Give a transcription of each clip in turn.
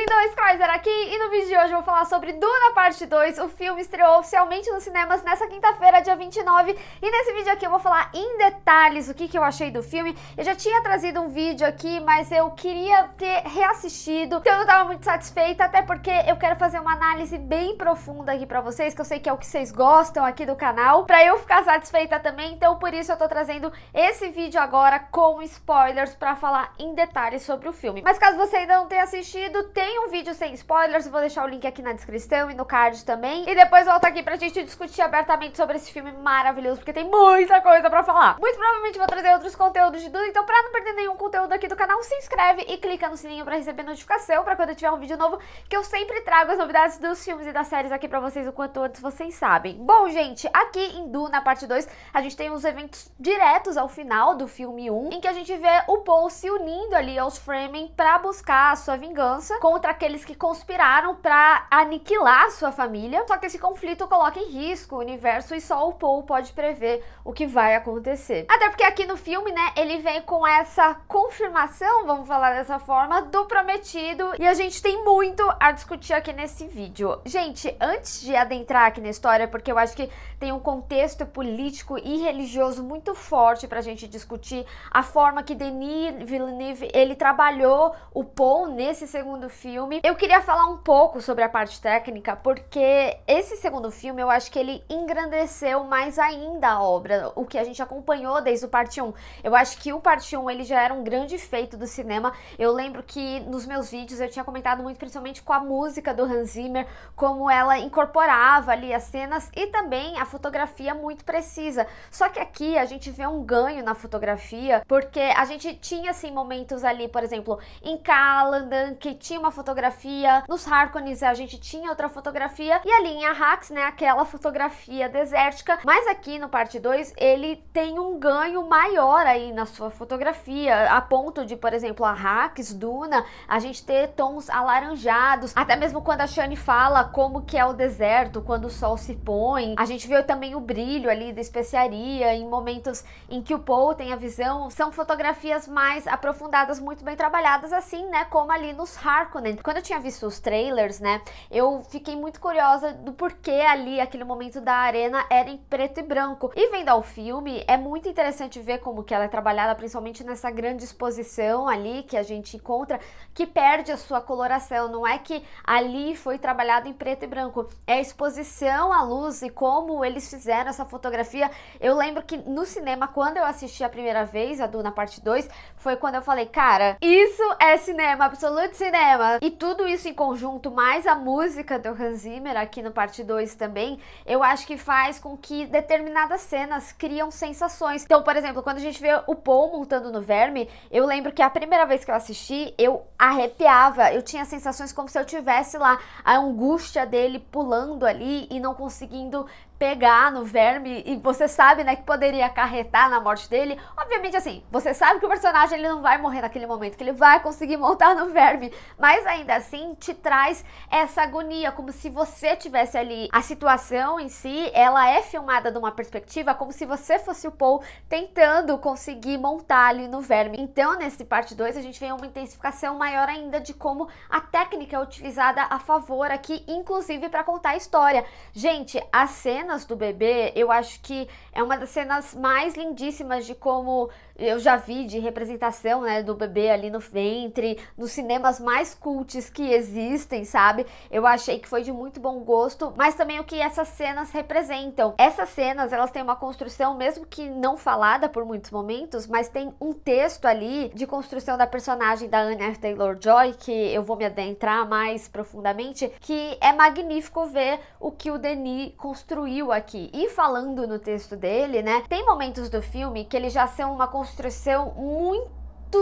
Lindão Scrizer aqui e no vídeo de hoje eu vou falar sobre Duna Parte 2. O filme estreou oficialmente nos cinemas nessa quinta-feira, dia 29. E nesse vídeo aqui eu vou falar em detalhes o que, que eu achei do filme. Eu já tinha trazido um vídeo aqui, mas eu queria ter reassistido. Então eu não tava muito satisfeita, até porque eu quero fazer uma análise bem profunda aqui pra vocês, que eu sei que é o que vocês gostam aqui do canal, pra eu ficar satisfeita também. Então por isso eu tô trazendo esse vídeo agora com spoilers pra falar em detalhes sobre o filme. Mas caso você ainda não tenha assistido, tem tem um vídeo sem spoilers, vou deixar o link aqui na descrição e no card também. E depois volto aqui pra gente discutir abertamente sobre esse filme maravilhoso, porque tem muita coisa pra falar. Muito provavelmente vou trazer outros conteúdos de Duna, então pra não perder nenhum conteúdo aqui do canal, se inscreve e clica no sininho pra receber notificação, pra quando eu tiver um vídeo novo, que eu sempre trago as novidades dos filmes e das séries aqui pra vocês o quanto antes vocês sabem. Bom, gente, aqui em Duna, parte 2, a gente tem uns eventos diretos ao final do filme 1, em que a gente vê o Paul se unindo ali aos Fremen pra buscar a sua vingança com contra aqueles que conspiraram para aniquilar sua família. Só que esse conflito coloca em risco o universo e só o Paul pode prever o que vai acontecer. Até porque aqui no filme, né, ele vem com essa confirmação, vamos falar dessa forma, do prometido e a gente tem muito a discutir aqui nesse vídeo. Gente, antes de adentrar aqui na história, porque eu acho que tem um contexto político e religioso muito forte pra gente discutir a forma que Denis Villeneuve ele trabalhou o Paul nesse segundo filme filme. Eu queria falar um pouco sobre a parte técnica, porque esse segundo filme eu acho que ele engrandeceu mais ainda a obra, o que a gente acompanhou desde o parte 1. Eu acho que o parte 1 ele já era um grande feito do cinema. Eu lembro que nos meus vídeos eu tinha comentado muito, principalmente com a música do Hans Zimmer, como ela incorporava ali as cenas e também a fotografia muito precisa. Só que aqui a gente vê um ganho na fotografia, porque a gente tinha assim momentos ali, por exemplo, em Calandan que tinha uma uma fotografia, nos Harkonnens a gente tinha outra fotografia, e ali em Arrax, né, aquela fotografia desértica, mas aqui no parte 2 ele tem um ganho maior aí na sua fotografia, a ponto de, por exemplo, Arrax, Duna, a gente ter tons alaranjados, até mesmo quando a Shani fala como que é o deserto, quando o sol se põe, a gente vê também o brilho ali da especiaria, em momentos em que o Paul tem a visão, são fotografias mais aprofundadas, muito bem trabalhadas assim, né, como ali nos Harkonnens, né? Quando eu tinha visto os trailers, né, eu fiquei muito curiosa do porquê ali aquele momento da arena era em preto e branco. E vendo ao filme, é muito interessante ver como que ela é trabalhada, principalmente nessa grande exposição ali que a gente encontra, que perde a sua coloração. Não é que ali foi trabalhado em preto e branco, é a exposição à luz e como eles fizeram essa fotografia. Eu lembro que no cinema, quando eu assisti a primeira vez, a Duna Parte 2, foi quando eu falei, cara, isso é cinema, absoluto cinema, e tudo isso em conjunto, mais a música do Hans Zimmer aqui no parte 2 também, eu acho que faz com que determinadas cenas criam sensações. Então, por exemplo, quando a gente vê o Paul montando no verme, eu lembro que a primeira vez que eu assisti, eu arrepiava, eu tinha sensações como se eu tivesse lá a angústia dele pulando ali e não conseguindo pegar no verme e você sabe, né, que poderia acarretar na morte dele. Obviamente, assim, você sabe que o personagem ele não vai morrer naquele momento, que ele vai conseguir montar no verme, mas ainda assim te traz essa agonia, como se você tivesse ali. A situação em si, ela é filmada de uma perspectiva como se você fosse o Paul tentando conseguir montar ali no verme. Então, nesse parte 2, a gente vê uma intensificação maior ainda de como a técnica é utilizada a favor aqui, inclusive para contar a história. Gente, a cena cenas do bebê, eu acho que é uma das cenas mais lindíssimas de como eu já vi de representação, né, do bebê ali no ventre, nos cinemas mais cultes que existem, sabe? Eu achei que foi de muito bom gosto, mas também o que essas cenas representam. Essas cenas, elas têm uma construção, mesmo que não falada por muitos momentos, mas tem um texto ali de construção da personagem da Anne Taylor-Joy, que eu vou me adentrar mais profundamente, que é magnífico ver o que o Denis construiu aqui. E falando no texto dele, né, tem momentos do filme que eles já são uma construção construção muito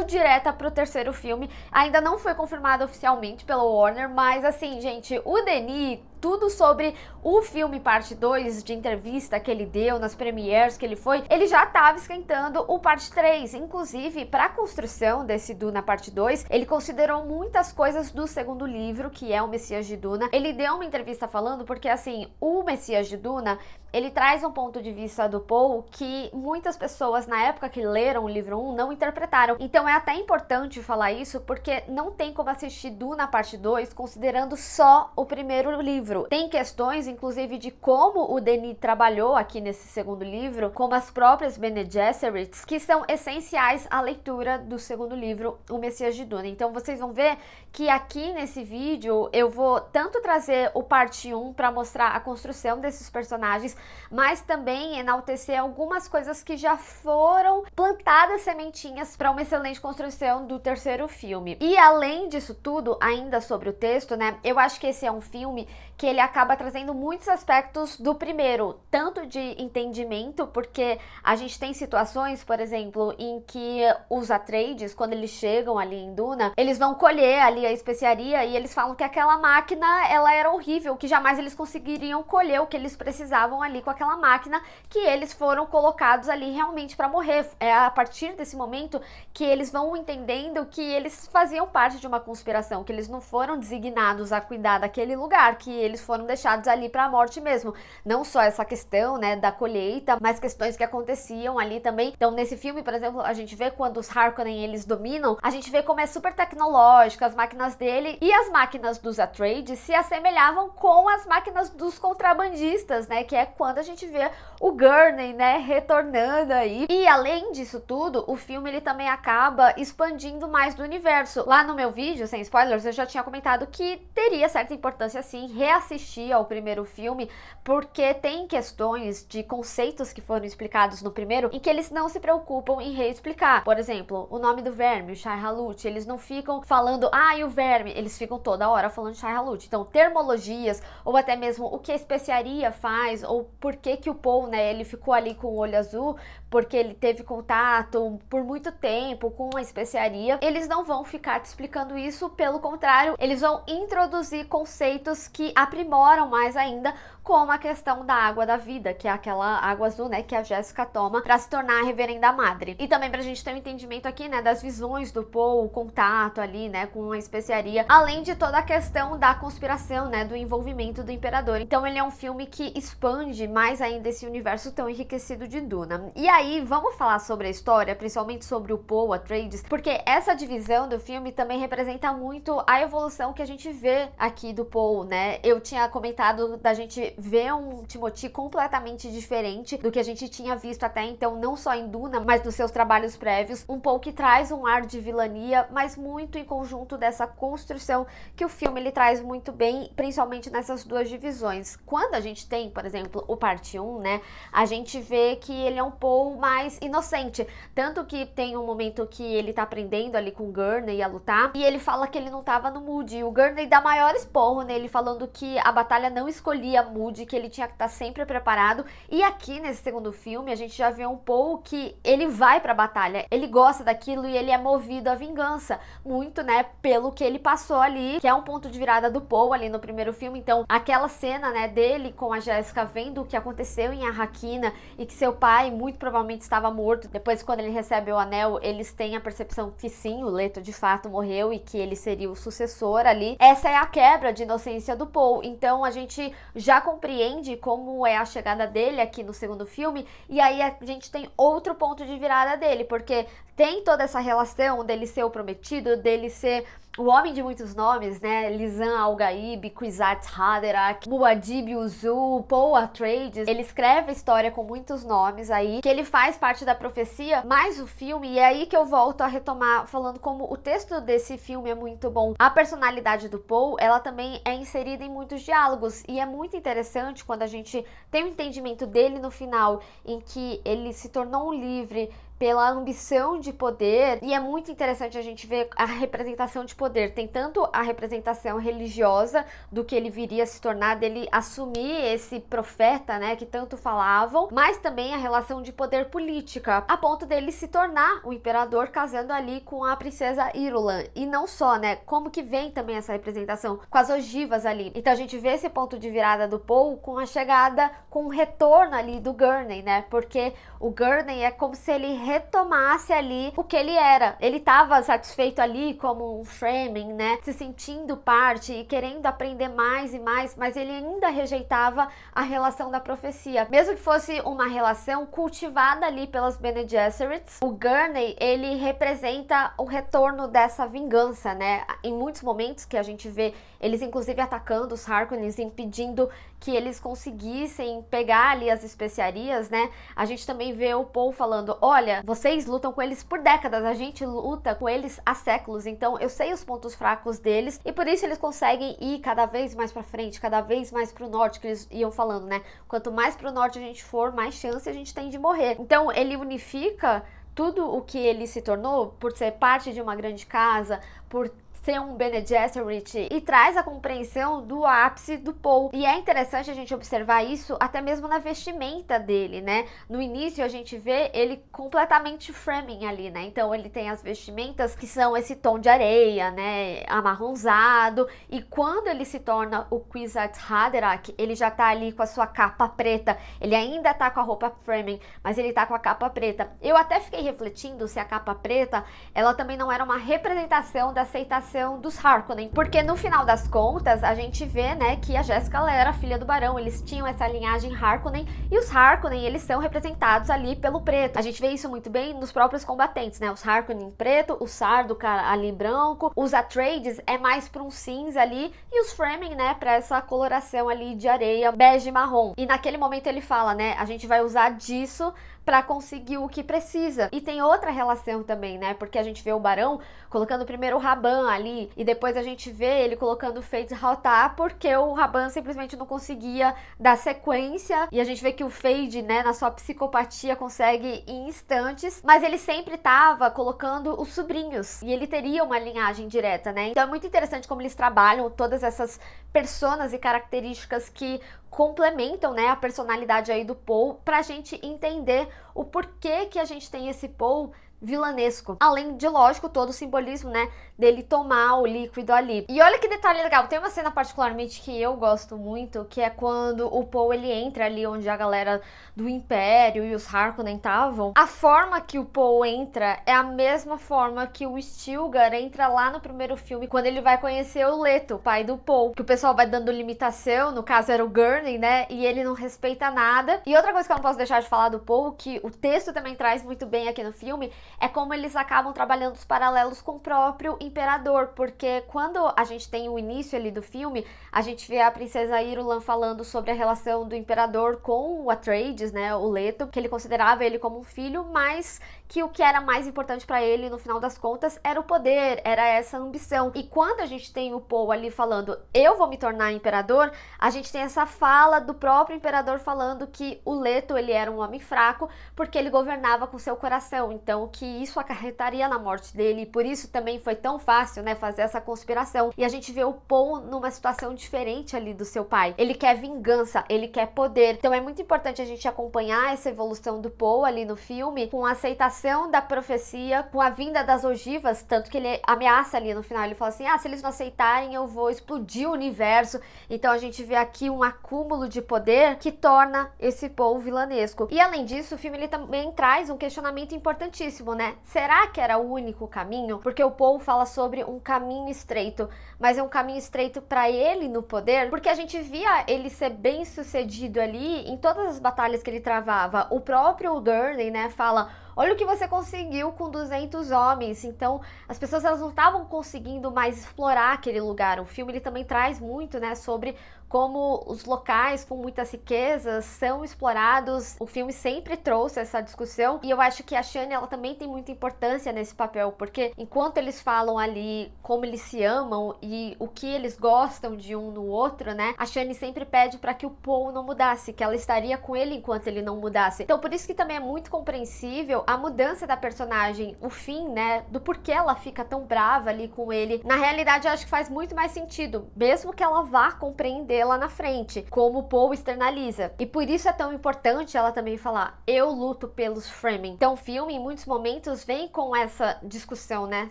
direta pro terceiro filme. Ainda não foi confirmado oficialmente pelo Warner, mas assim, gente, o Denis tudo sobre o filme parte 2 de entrevista que ele deu nas premieres que ele foi, ele já estava esquentando o parte 3. Inclusive, para a construção desse Duna parte 2, ele considerou muitas coisas do segundo livro, que é o Messias de Duna. Ele deu uma entrevista falando porque assim, o Messias de Duna, ele traz um ponto de vista do Paul que muitas pessoas na época que leram o livro 1 não interpretaram. Então é até importante falar isso porque não tem como assistir Duna parte 2 considerando só o primeiro livro livro tem questões, inclusive, de como o Denis trabalhou aqui nesse segundo livro, como as próprias Bene Gesserits, que são essenciais à leitura do segundo livro, O Messias de Duna. Então vocês vão ver que aqui nesse vídeo eu vou tanto trazer o parte 1 para mostrar a construção desses personagens, mas também enaltecer algumas coisas que já foram plantadas sementinhas para uma excelente construção do terceiro filme. E além disso tudo, ainda sobre o texto, né? Eu acho que esse é um filme que ele acaba trazendo muitos aspectos do primeiro, tanto de entendimento, porque a gente tem situações, por exemplo, em que os Atreides, quando eles chegam ali em Duna, eles vão colher ali a especiaria e eles falam que aquela máquina, ela era horrível, que jamais eles conseguiriam colher o que eles precisavam ali com aquela máquina, que eles foram colocados ali realmente para morrer. É a partir desse momento que eles vão entendendo que eles faziam parte de uma conspiração, que eles não foram designados a cuidar daquele lugar, que eles foram deixados ali para a morte mesmo. Não só essa questão, né, da colheita, mas questões que aconteciam ali também. Então, nesse filme, por exemplo, a gente vê quando os Harkonnen eles dominam, a gente vê como é super tecnológico, as máquinas dele e as máquinas dos Atreides se assemelhavam com as máquinas dos contrabandistas, né, que é quando a gente vê o Gurney, né, retornando aí. E além disso tudo, o filme ele também acaba expandindo mais do universo. Lá no meu vídeo, sem spoilers, eu já tinha comentado que teria certa importância sim reassistir ao primeiro filme, porque tem questões de conceitos que foram explicados no primeiro em que eles não se preocupam em reexplicar. Por exemplo, o nome do verme, o Shai Halut, eles não ficam falando, ah, e o verme, eles ficam toda hora falando Shai Halut. Então, termologias, ou até mesmo o que a especiaria faz, ou por que que o Paul, né, ele ficou ali com o olho azul, porque ele teve contato por muito tempo com a especiaria, eles não vão ficar te explicando isso, pelo contrário, eles vão introduzir conceitos que a aprimoram mais ainda como a questão da água da vida, que é aquela água azul, né, que a Jéssica toma para se tornar a reverenda madre. E também pra gente ter um entendimento aqui, né, das visões do Paul, o contato ali, né, com a especiaria, além de toda a questão da conspiração, né, do envolvimento do imperador. Então ele é um filme que expande mais ainda esse universo tão enriquecido de Duna. E aí, vamos falar sobre a história, principalmente sobre o Paul Atreides, porque essa divisão do filme também representa muito a evolução que a gente vê aqui do Paul, né? Eu tinha comentado da gente vê um Timothy completamente diferente do que a gente tinha visto até então, não só em Duna, mas nos seus trabalhos prévios. Um Paul que traz um ar de vilania, mas muito em conjunto dessa construção que o filme ele traz muito bem, principalmente nessas duas divisões. Quando a gente tem, por exemplo, o parte 1, né, a gente vê que ele é um Paul mais inocente, tanto que tem um momento que ele tá aprendendo ali com o Gurney a lutar, e ele fala que ele não tava no mood, e o Gurney dá maior esporro nele, falando que a batalha não escolhia mood, de que ele tinha que estar tá sempre preparado. E aqui nesse segundo filme, a gente já vê um Paul que ele vai pra batalha, ele gosta daquilo e ele é movido à vingança, muito, né, pelo que ele passou ali, que é um ponto de virada do Paul ali no primeiro filme. Então, aquela cena, né, dele com a Jéssica vendo o que aconteceu em Arraquina e que seu pai muito provavelmente estava morto. Depois, quando ele recebe o anel, eles têm a percepção que sim, o Leto de fato morreu e que ele seria o sucessor ali. Essa é a quebra de inocência do Paul. Então, a gente já com compreende como é a chegada dele aqui no segundo filme, e aí a gente tem outro ponto de virada dele, porque tem toda essa relação dele ser o prometido, dele ser o homem de muitos nomes, né? Lisan Algaib, gaib Kwisatz Haderach, Muad'Dib Uzu, Paul Atreides. Ele escreve a história com muitos nomes aí, que ele faz parte da profecia, mais o filme, e é aí que eu volto a retomar falando como o texto desse filme é muito bom. A personalidade do Paul, ela também é inserida em muitos diálogos e é muito interessante interessante quando a gente tem um entendimento dele no final, em que ele se tornou um livre pela ambição de poder, e é muito interessante a gente ver a representação de poder. Tem tanto a representação religiosa do que ele viria a se tornar, dele assumir esse profeta, né, que tanto falavam, mas também a relação de poder política, a ponto dele se tornar o imperador casando ali com a princesa Irulan. E não só, né, como que vem também essa representação com as ogivas ali. Então a gente vê esse ponto de virada do Paul com a chegada, com o retorno ali do Gurney, né? Porque o Gurney é como se ele retomasse ali o que ele era. Ele estava satisfeito ali como um framing, né? Se sentindo parte e querendo aprender mais e mais, mas ele ainda rejeitava a relação da profecia. Mesmo que fosse uma relação cultivada ali pelas Bene Gesserits, o Gurney, ele representa o retorno dessa vingança, né? Em muitos momentos que a gente vê eles, inclusive, atacando os Harkonnens, impedindo que eles conseguissem pegar ali as especiarias, né? A gente também vê o Paul falando: olha, vocês lutam com eles por décadas, a gente luta com eles há séculos, então eu sei os pontos fracos deles e por isso eles conseguem ir cada vez mais para frente, cada vez mais pro norte, que eles iam falando, né? Quanto mais pro norte a gente for, mais chance a gente tem de morrer. Então ele unifica tudo o que ele se tornou por ser parte de uma grande casa, por tem um Bene Gesserit e traz a compreensão do ápice do Paul. E é interessante a gente observar isso até mesmo na vestimenta dele, né? No início a gente vê ele completamente framing ali, né? Então ele tem as vestimentas que são esse tom de areia, né? Amarronzado. E quando ele se torna o Kwisatz Haderach, ele já tá ali com a sua capa preta. Ele ainda tá com a roupa framing, mas ele tá com a capa preta. Eu até fiquei refletindo se a capa preta, ela também não era uma representação da aceitação dos Harkonnen, né? porque no final das contas a gente vê, né, que a Jéssica era filha do barão, eles tinham essa linhagem Harkonnen e os Harkonnen, eles são representados ali pelo preto. A gente vê isso muito bem nos próprios combatentes, né? Os Harkonnen preto, o Sardo ali branco, os Atreides é mais para um cinza ali e os Fremen, né, para essa coloração ali de areia bege marrom. E naquele momento ele fala, né, a gente vai usar disso para conseguir o que precisa. E tem outra relação também, né? Porque a gente vê o Barão colocando primeiro o Raban ali e depois a gente vê ele colocando o Fade Rautar porque o Raban simplesmente não conseguia dar sequência e a gente vê que o Fade, né, na sua psicopatia consegue em instantes, mas ele sempre tava colocando os sobrinhos e ele teria uma linhagem direta, né? Então é muito interessante como eles trabalham todas essas personas e características que complementam, né, a personalidade aí do Paul a gente entender o porquê que a gente tem esse Paul vilanesco. Além de, lógico, todo o simbolismo, né, dele tomar o líquido ali. E olha que detalhe legal, tem uma cena particularmente que eu gosto muito, que é quando o Poe ele entra ali onde a galera do Império e os Harkonnen estavam. A forma que o Poe entra é a mesma forma que o Stilgar entra lá no primeiro filme, quando ele vai conhecer o Leto, pai do Poe, que o pessoal vai dando limitação, no caso era o Gurney, né, e ele não respeita nada. E outra coisa que eu não posso deixar de falar do Poe que o texto também traz muito bem aqui no filme, é como eles acabam trabalhando os paralelos com o próprio imperador, porque quando a gente tem o início ali do filme, a gente vê a princesa Irulan falando sobre a relação do imperador com o Atreides, né, o Leto, que ele considerava ele como um filho, mas que o que era mais importante para ele no final das contas era o poder, era essa ambição. E quando a gente tem o Paul ali falando, eu vou me tornar imperador, a gente tem essa fala do próprio imperador falando que o Leto ele era um homem fraco porque ele governava com seu coração, então que isso acarretaria na morte dele, e por isso também foi tão fácil, né, fazer essa conspiração. E a gente vê o Paul numa situação diferente ali do seu pai. Ele quer vingança, ele quer poder. Então é muito importante a gente acompanhar essa evolução do Paul ali no filme com aceitação da profecia com a vinda das ogivas, tanto que ele ameaça ali no final, ele fala assim: "Ah, se eles não aceitarem, eu vou explodir o universo". Então a gente vê aqui um acúmulo de poder que torna esse povo vilanesco. E além disso, o filme ele também traz um questionamento importantíssimo, né? Será que era o único caminho? Porque o Paul fala sobre um caminho estreito, mas é um caminho estreito para ele no poder, porque a gente via ele ser bem sucedido ali em todas as batalhas que ele travava. O próprio Durden, né, fala Olha o que você conseguiu com 200 homens. Então, as pessoas elas não estavam conseguindo mais explorar aquele lugar. O filme ele também traz muito, né, sobre como os locais com muitas riquezas são explorados. O filme sempre trouxe essa discussão e eu acho que a Shane ela também tem muita importância nesse papel, porque enquanto eles falam ali como eles se amam e o que eles gostam de um no outro, né? A Shane sempre pede para que o Paul não mudasse, que ela estaria com ele enquanto ele não mudasse. Então por isso que também é muito compreensível a mudança da personagem, o fim, né, do porquê ela fica tão brava ali com ele. Na realidade, eu acho que faz muito mais sentido, mesmo que ela vá compreender vê lá na frente, como Paul externaliza. E por isso é tão importante ela também falar: eu luto pelos framing. Então, o filme, em muitos momentos, vem com essa discussão, né?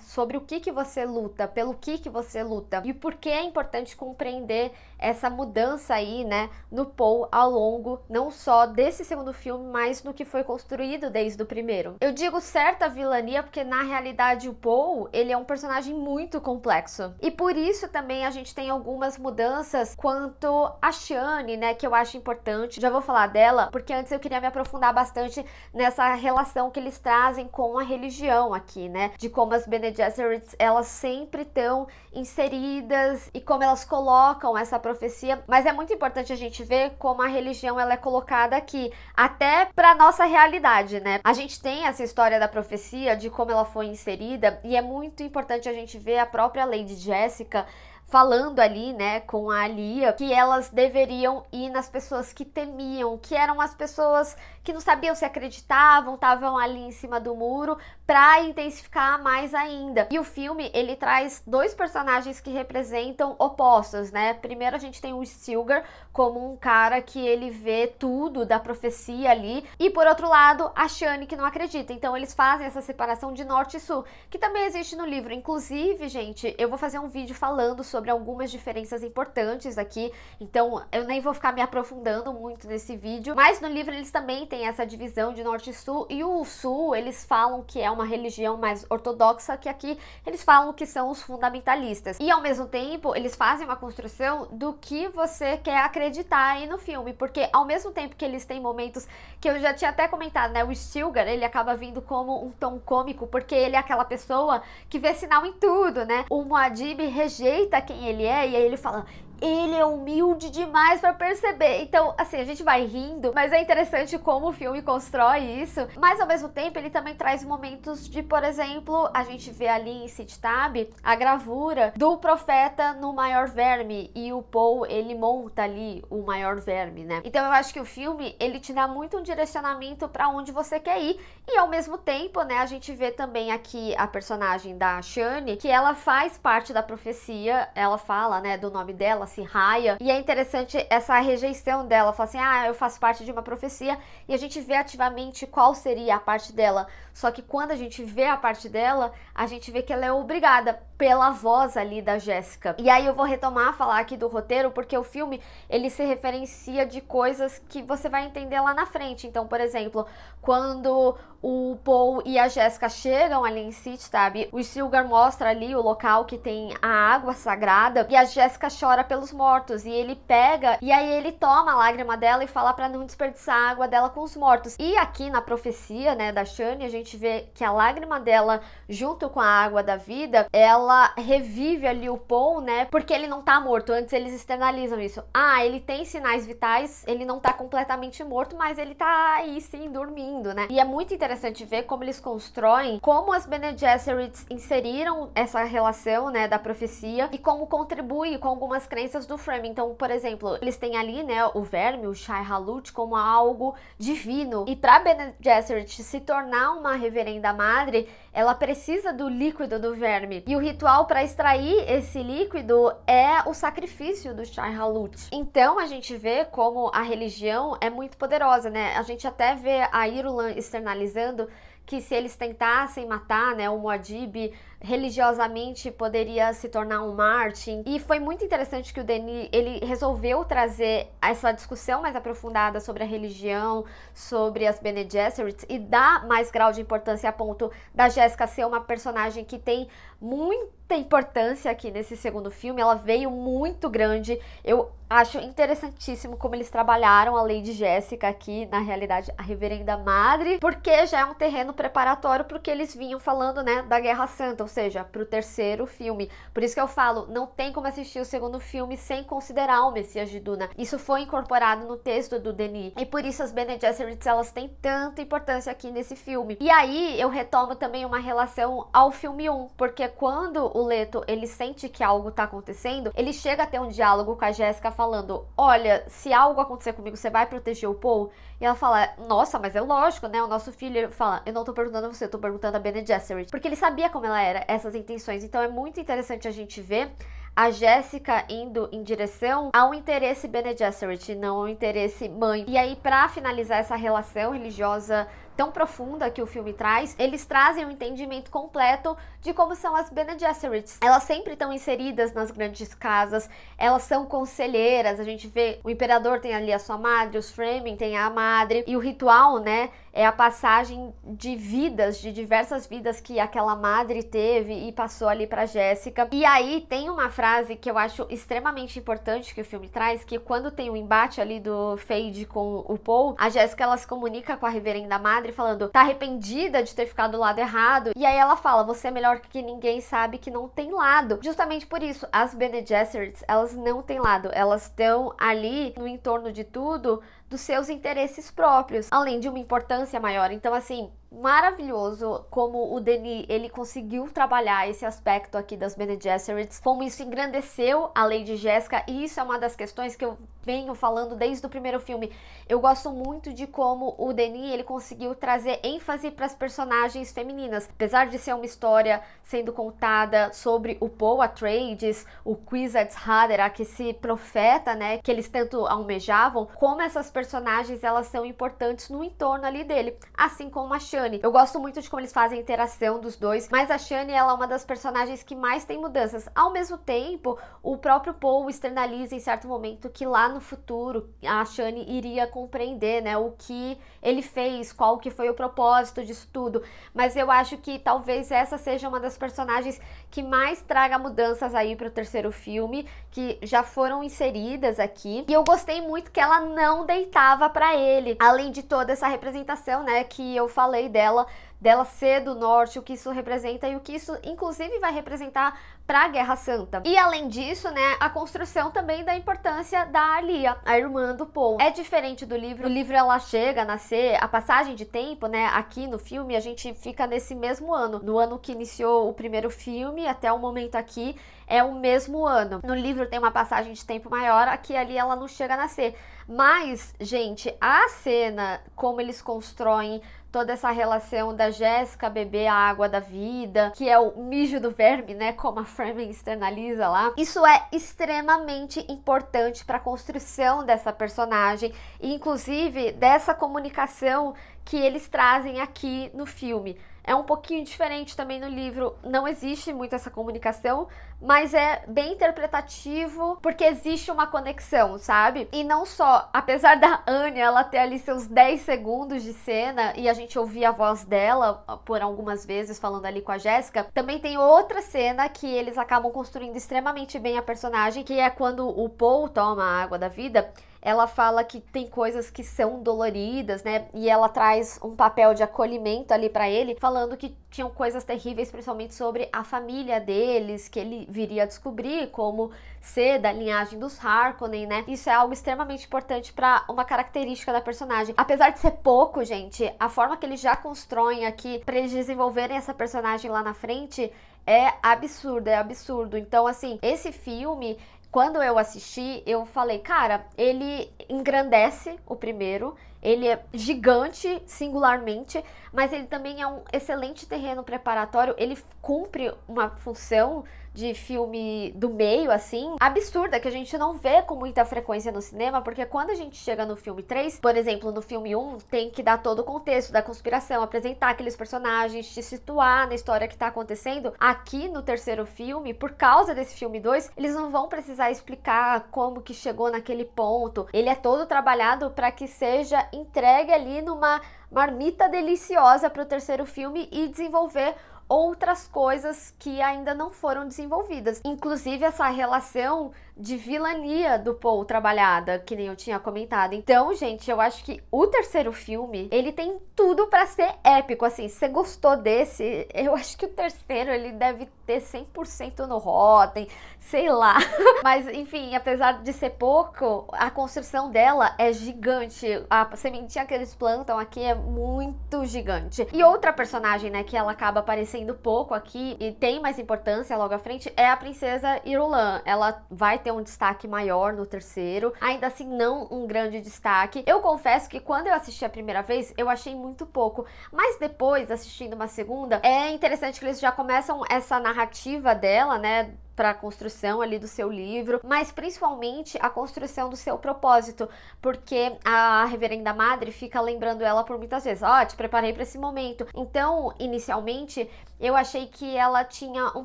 Sobre o que, que você luta, pelo que, que você luta e por que é importante compreender essa mudança aí, né, no Paul ao longo não só desse segundo filme, mas no que foi construído desde o primeiro. Eu digo certa vilania porque na realidade o Paul, ele é um personagem muito complexo. E por isso também a gente tem algumas mudanças quanto a Shane, né, que eu acho importante. Já vou falar dela, porque antes eu queria me aprofundar bastante nessa relação que eles trazem com a religião aqui, né, de como as Bene Gesserits, elas sempre estão inseridas e como elas colocam essa profecia, mas é muito importante a gente ver como a religião ela é colocada aqui, até para nossa realidade, né? A gente tem essa história da profecia, de como ela foi inserida, e é muito importante a gente ver a própria Lady de Jéssica falando ali, né, com a Lia, que elas deveriam ir nas pessoas que temiam, que eram as pessoas que não sabiam se acreditavam, estavam ali em cima do muro, para intensificar mais ainda. E o filme, ele traz dois personagens que representam opostos, né? Primeiro a gente tem o Stilgar como um cara que ele vê tudo da profecia ali, e por outro lado, a Shani que não acredita. Então eles fazem essa separação de norte e sul, que também existe no livro. Inclusive, gente, eu vou fazer um vídeo falando sobre algumas diferenças importantes aqui, então eu nem vou ficar me aprofundando muito nesse vídeo, mas no livro eles também têm essa divisão de norte e sul, e o sul, eles falam que é uma religião mais ortodoxa, que aqui eles falam que são os fundamentalistas. E ao mesmo tempo, eles fazem uma construção do que você quer acreditar aí no filme, porque ao mesmo tempo que eles têm momentos que eu já tinha até comentado, né, o Stilgar, ele acaba vindo como um tom cômico, porque ele é aquela pessoa que vê sinal em tudo, né? O Muad'Dib rejeita quem ele é e aí ele fala: ele é humilde demais para perceber. Então, assim, a gente vai rindo, mas é interessante como o filme constrói isso. Mas ao mesmo tempo, ele também traz momentos de, por exemplo, a gente vê ali em City Tab a gravura do profeta no maior verme e o Paul, ele monta ali o maior verme, né? Então, eu acho que o filme, ele te dá muito um direcionamento para onde você quer ir e ao mesmo tempo, né, a gente vê também aqui a personagem da Shani, que ela faz parte da profecia, ela fala, né, do nome dela ela assim, se raia. E é interessante essa rejeição dela, fala assim: "Ah, eu faço parte de uma profecia" e a gente vê ativamente qual seria a parte dela. Só que quando a gente vê a parte dela, a gente vê que ela é obrigada pela voz ali da Jéssica. E aí eu vou retomar a falar aqui do roteiro, porque o filme ele se referencia de coisas que você vai entender lá na frente. Então, por exemplo, quando o Paul e a Jéssica chegam ali em City sabe, o Silgar mostra ali o local que tem a água sagrada e a Jéssica chora pelo pelos mortos e ele pega e aí ele toma a lágrima dela e fala para não desperdiçar a água dela com os mortos. E aqui na profecia, né, da Shani, a gente vê que a lágrima dela junto com a água da vida, ela revive ali o Paul, né? Porque ele não tá morto. Antes eles externalizam isso. Ah, ele tem sinais vitais, ele não tá completamente morto, mas ele tá aí sim dormindo, né? E é muito interessante ver como eles constroem, como as Bene Gesserits inseriram essa relação, né, da profecia e como contribui com algumas crenças referências do Frame. Então, por exemplo, eles têm ali, né, o verme, o Shai Halut, como algo divino. E para Bene Gesserit se tornar uma reverenda madre, ela precisa do líquido do verme. E o ritual para extrair esse líquido é o sacrifício do Shai Halut. Então, a gente vê como a religião é muito poderosa, né? A gente até vê a Irulan externalizando que se eles tentassem matar, né, o Muad'Dib religiosamente poderia se tornar um Martin. E foi muito interessante que o Denis, ele resolveu trazer essa discussão mais aprofundada sobre a religião, sobre as Bene Gesserits, e dá mais grau de importância a ponto da Jéssica ser uma personagem que tem muita importância aqui nesse segundo filme. Ela veio muito grande. Eu acho interessantíssimo como eles trabalharam a Lady Jéssica aqui, na realidade, a Reverenda Madre, porque já é um terreno preparatório para o que eles vinham falando, né, da Guerra Santa ou seja, para o terceiro filme. Por isso que eu falo, não tem como assistir o segundo filme sem considerar o Messias de Duna. Isso foi incorporado no texto do Denis. E por isso as Bene Gesserits, elas têm tanta importância aqui nesse filme. E aí eu retomo também uma relação ao filme 1, porque quando o Leto, ele sente que algo tá acontecendo, ele chega a ter um diálogo com a Jéssica falando, olha, se algo acontecer comigo, você vai proteger o Paul? E ela fala, nossa, mas é lógico, né? O nosso filho, ele fala, eu não tô perguntando a você, eu tô perguntando a Bene Gesserit. Porque ele sabia como ela era essas intenções. Então é muito interessante a gente ver a Jéssica indo em direção ao interesse Bene Gesserit, não ao interesse mãe. E aí, para finalizar essa relação religiosa tão profunda que o filme traz, eles trazem um entendimento completo de como são as Bene Gesserits. Elas sempre estão inseridas nas grandes casas, elas são conselheiras, a gente vê o imperador tem ali a sua madre, os Framing tem a madre, e o ritual, né, é a passagem de vidas, de diversas vidas que aquela madre teve e passou ali para Jéssica. E aí tem uma frase que eu acho extremamente importante que o filme traz, que quando tem o um embate ali do Fade com o Paul, a Jéssica ela se comunica com a reverenda madre padre falando, tá arrependida de ter ficado do lado errado. E aí ela fala, você é melhor que ninguém sabe que não tem lado. Justamente por isso, as Bene Gesserits, elas não têm lado. Elas estão ali no entorno de tudo dos seus interesses próprios, além de uma importância maior. Então, assim, maravilhoso como o Denis ele conseguiu trabalhar esse aspecto aqui das Bene Gesserits, como isso engrandeceu a Lady Jéssica e isso é uma das questões que eu venho falando desde o primeiro filme. Eu gosto muito de como o Denis ele conseguiu trazer ênfase para as personagens femininas, apesar de ser uma história sendo contada sobre o Paul Atreides, o Kwisatz Haderach, esse profeta, né, que eles tanto almejavam, como essas personagens elas são importantes no entorno ali dele, assim como a Shana Shani. Eu gosto muito de como eles fazem a interação dos dois, mas a Shani ela é uma das personagens que mais tem mudanças. Ao mesmo tempo, o próprio Paul externaliza em certo momento que lá no futuro a Shani iria compreender, né, o que ele fez, qual que foi o propósito disso tudo. Mas eu acho que talvez essa seja uma das personagens que mais traga mudanças aí pro terceiro filme, que já foram inseridas aqui. E eu gostei muito que ela não deitava para ele. Além de toda essa representação, né, que eu falei falei dela, dela ser do norte, o que isso representa e o que isso inclusive vai representar para a Guerra Santa. E além disso, né, a construção também da importância da Alia, a irmã do Paul. É diferente do livro. o livro ela chega a nascer, a passagem de tempo, né, aqui no filme a gente fica nesse mesmo ano, no ano que iniciou o primeiro filme até o momento aqui é o mesmo ano. No livro tem uma passagem de tempo maior, aqui ali ela não chega a nascer. Mas, gente, a cena como eles constroem toda essa relação da Jéssica beber a água da vida, que é o mijo do verme, né? Como a Fremen externaliza lá. Isso é extremamente importante para a construção dessa personagem, e inclusive dessa comunicação que eles trazem aqui no filme. É um pouquinho diferente também no livro, não existe muito essa comunicação, mas é bem interpretativo porque existe uma conexão, sabe? E não só, apesar da Anya ela ter ali seus 10 segundos de cena e a gente ouvir a voz dela ah, por algumas vezes falando ali com a Jéssica, também tem outra cena que eles acabam construindo extremamente bem a personagem, que é quando o Paul toma a água da vida ela fala que tem coisas que são doloridas, né? E ela traz um papel de acolhimento ali para ele, falando que tinham coisas terríveis, principalmente sobre a família deles, que ele viria a descobrir, como ser da linhagem dos Harkonnen, né? Isso é algo extremamente importante para uma característica da personagem. Apesar de ser pouco, gente, a forma que eles já constroem aqui para eles desenvolverem essa personagem lá na frente é absurdo, é absurdo. Então, assim, esse filme quando eu assisti, eu falei, cara, ele engrandece o primeiro, ele é gigante singularmente, mas ele também é um excelente terreno preparatório, ele cumpre uma função de filme do meio, assim, absurda, que a gente não vê com muita frequência no cinema, porque quando a gente chega no filme 3, por exemplo, no filme 1, tem que dar todo o contexto da conspiração, apresentar aqueles personagens, te situar na história que tá acontecendo. Aqui no terceiro filme, por causa desse filme 2, eles não vão precisar explicar como que chegou naquele ponto. Ele é todo trabalhado para que seja entregue ali numa marmita deliciosa para o terceiro filme e desenvolver outras coisas que ainda não foram desenvolvidas. Inclusive, essa relação de vilania do Paul trabalhada, que nem eu tinha comentado. Então, gente, eu acho que o terceiro filme, ele tem tudo para ser épico, assim, se você gostou desse, eu acho que o terceiro ele deve ter 100% no Rotten, sei lá. Mas, enfim, apesar de ser pouco, a construção dela é gigante. A sementinha que eles plantam aqui é muito gigante. E outra personagem, né, que ela acaba aparecendo pouco aqui e tem mais importância logo à frente, é a princesa Irulan. Ela vai ter um destaque maior no terceiro, ainda assim não um grande destaque. Eu confesso que quando eu assisti a primeira vez, eu achei muito pouco, mas depois assistindo uma segunda, é interessante que eles já começam essa narrativa dela, né, para a construção ali do seu livro, mas principalmente a construção do seu propósito, porque a reverenda madre fica lembrando ela por muitas vezes, ó, oh, te preparei para esse momento. Então, inicialmente, eu achei que ela tinha um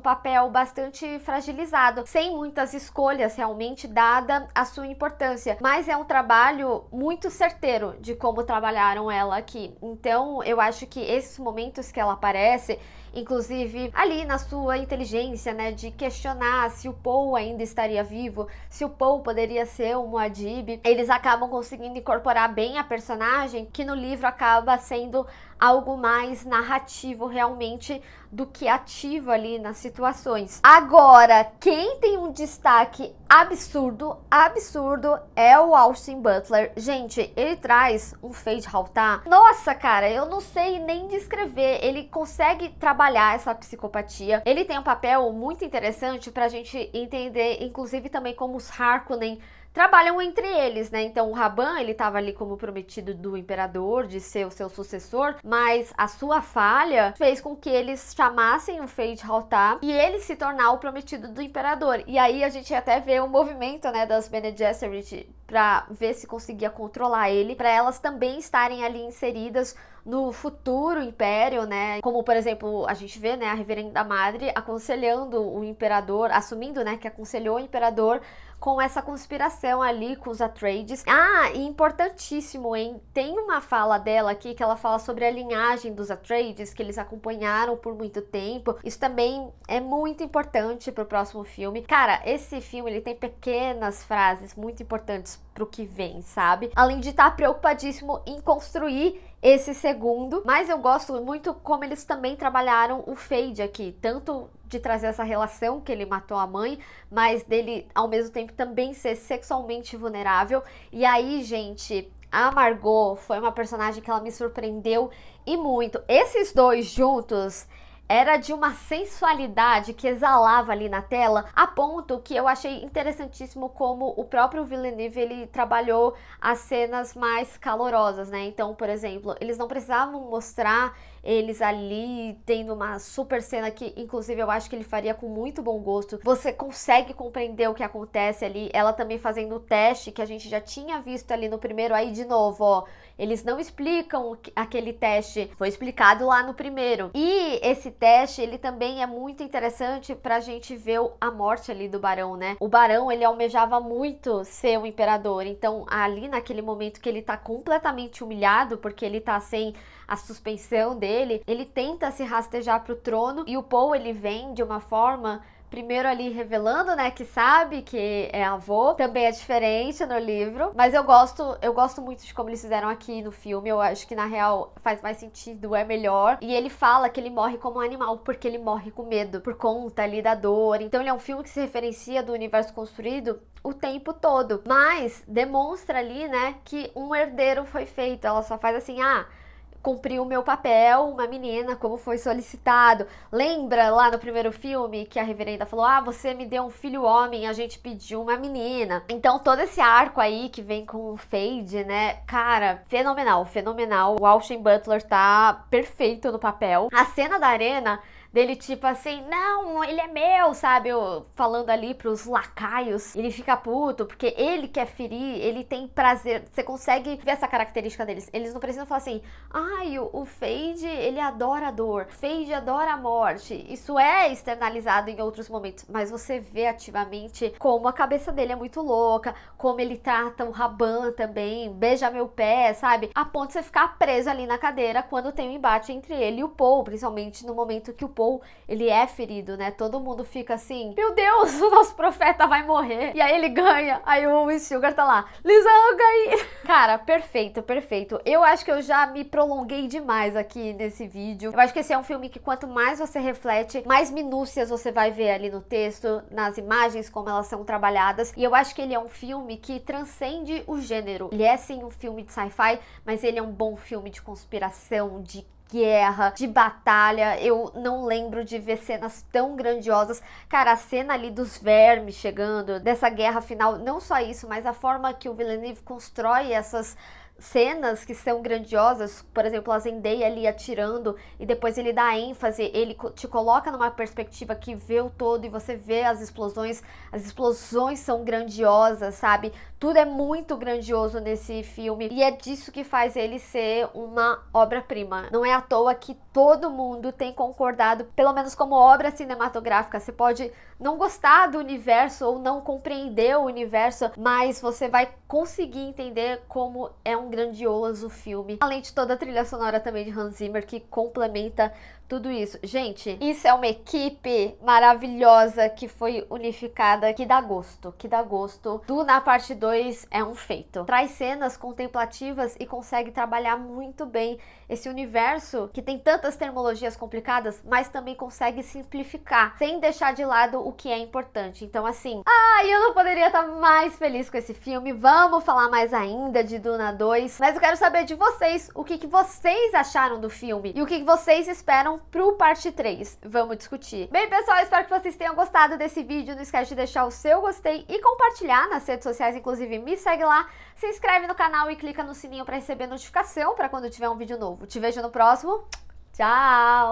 papel bastante fragilizado, sem muitas escolhas realmente dada a sua importância, mas é um trabalho muito certeiro de como trabalharam ela aqui. Então, eu acho que esses momentos que ela aparece inclusive ali na sua inteligência, né, de questionar se o Paul ainda estaria vivo, se o Paul poderia ser o Muad'Dib. Eles acabam conseguindo incorporar bem a personagem, que no livro acaba sendo algo mais narrativo realmente do que ativo ali nas situações. Agora, quem tem um destaque absurdo, absurdo é o Austin Butler. Gente, ele traz um fade haltar. Nossa, cara, eu não sei nem descrever. Ele consegue trabalhar essa psicopatia. Ele tem um papel muito interessante pra gente entender, inclusive também como os Harkonnen trabalham entre eles, né? Então o Raban, ele estava ali como prometido do imperador, de ser o seu sucessor, mas a sua falha fez com que eles chamassem o Feit Haltar e ele se tornar o prometido do imperador. E aí a gente até vê um movimento, né, das Bene Gesserit para ver se conseguia controlar ele, para elas também estarem ali inseridas no futuro império, né? Como, por exemplo, a gente vê, né, a reverenda madre aconselhando o imperador, assumindo, né, que aconselhou o imperador com essa conspiração ali com os Atreides. Ah, e importantíssimo, hein? Tem uma fala dela aqui que ela fala sobre a linhagem dos Atreides, que eles acompanharam por muito tempo. Isso também é muito importante pro próximo filme. Cara, esse filme ele tem pequenas frases muito importantes pro que vem, sabe? Além de estar tá preocupadíssimo em construir esse segundo, mas eu gosto muito como eles também trabalharam o fade aqui, tanto de trazer essa relação que ele matou a mãe, mas dele ao mesmo tempo também ser sexualmente vulnerável. E aí, gente, a Margot foi uma personagem que ela me surpreendeu e muito. Esses dois juntos, era de uma sensualidade que exalava ali na tela, a ponto que eu achei interessantíssimo como o próprio Villeneuve ele trabalhou as cenas mais calorosas, né? Então, por exemplo, eles não precisavam mostrar eles ali tendo uma super cena que, inclusive, eu acho que ele faria com muito bom gosto. Você consegue compreender o que acontece ali. Ela também fazendo o teste que a gente já tinha visto ali no primeiro, aí de novo, ó. Eles não explicam aquele teste, foi explicado lá no primeiro. E esse teste, ele também é muito interessante pra gente ver a morte ali do barão, né? O barão, ele almejava muito ser o imperador. Então, ali naquele momento que ele tá completamente humilhado, porque ele tá sem a suspensão dele, ele tenta se rastejar pro trono e o Paul, ele vem de uma forma primeiro ali revelando, né, que sabe que é avô. Também é diferente no livro, mas eu gosto, eu gosto muito de como eles fizeram aqui no filme. Eu acho que na real faz mais sentido, é melhor. E ele fala que ele morre como um animal porque ele morre com medo, por conta ali da dor. Então ele é um filme que se referencia do universo construído o tempo todo, mas demonstra ali, né, que um herdeiro foi feito. Ela só faz assim, ah, cumpri o meu papel, uma menina, como foi solicitado. Lembra lá no primeiro filme que a reverenda falou: Ah, você me deu um filho homem, a gente pediu uma menina. Então todo esse arco aí que vem com o Fade, né? Cara, fenomenal, fenomenal. O Austin Butler tá perfeito no papel. A cena da arena dele tipo assim, não, ele é meu, sabe? Eu, falando ali pros lacaios, ele fica puto porque ele quer ferir, ele tem prazer, você consegue ver essa característica deles. Eles não precisam falar assim, ai, o, o Fade, ele adora a dor, Fade adora a morte. Isso é externalizado em outros momentos, mas você vê ativamente como a cabeça dele é muito louca, como ele trata o Raban também, beija meu pé, sabe? A ponto de você ficar preso ali na cadeira quando tem um embate entre ele e o Paul, principalmente no momento que o Paul Paul, ele é ferido, né? Todo mundo fica assim, meu Deus, o nosso profeta vai morrer. E aí ele ganha. Aí o Will Sugar tá lá, Lisa, eu ganhei. Cara, perfeito, perfeito. Eu acho que eu já me prolonguei demais aqui nesse vídeo. Eu acho que esse é um filme que quanto mais você reflete, mais minúcias você vai ver ali no texto, nas imagens, como elas são trabalhadas. E eu acho que ele é um filme que transcende o gênero. Ele é sim um filme de sci-fi, mas ele é um bom filme de conspiração, de guerra, de batalha. Eu não lembro de ver cenas tão grandiosas. Cara, a cena ali dos vermes chegando, dessa guerra final, não só isso, mas a forma que o Villeneuve constrói essas cenas que são grandiosas, por exemplo, a Zendaya ali atirando e depois ele dá ênfase, ele te coloca numa perspectiva que vê o todo e você vê as explosões, as explosões são grandiosas, sabe? Tudo é muito grandioso nesse filme e é disso que faz ele ser uma obra-prima. Não é à toa que todo mundo tem concordado, pelo menos como obra cinematográfica, você pode não gostar do universo ou não compreender o universo, mas você vai conseguir entender como é um grandioso filme. Além de toda a trilha sonora também de Hans Zimmer, que complementa tudo isso. Gente, isso é uma equipe maravilhosa que foi unificada, que dá gosto, que dá gosto. Do Na Parte 2 é um feito. Traz cenas contemplativas e consegue trabalhar muito bem esse universo que tem tantas termologias complicadas, mas também consegue simplificar, sem deixar de lado o que é importante. Então, assim, ah, eu não poderia estar tá mais feliz com esse filme. Vamos falar mais ainda de Duna 2 2. Mas eu quero saber de vocês o que, que vocês acharam do filme e o que, que vocês esperam pro parte 3. Vamos discutir. Bem, pessoal, espero que vocês tenham gostado desse vídeo. Não esquece de deixar o seu gostei e compartilhar nas redes sociais, inclusive me segue lá. Se inscreve no canal e clica no sininho para receber notificação para quando tiver um vídeo novo. Te vejo no próximo. Tchau!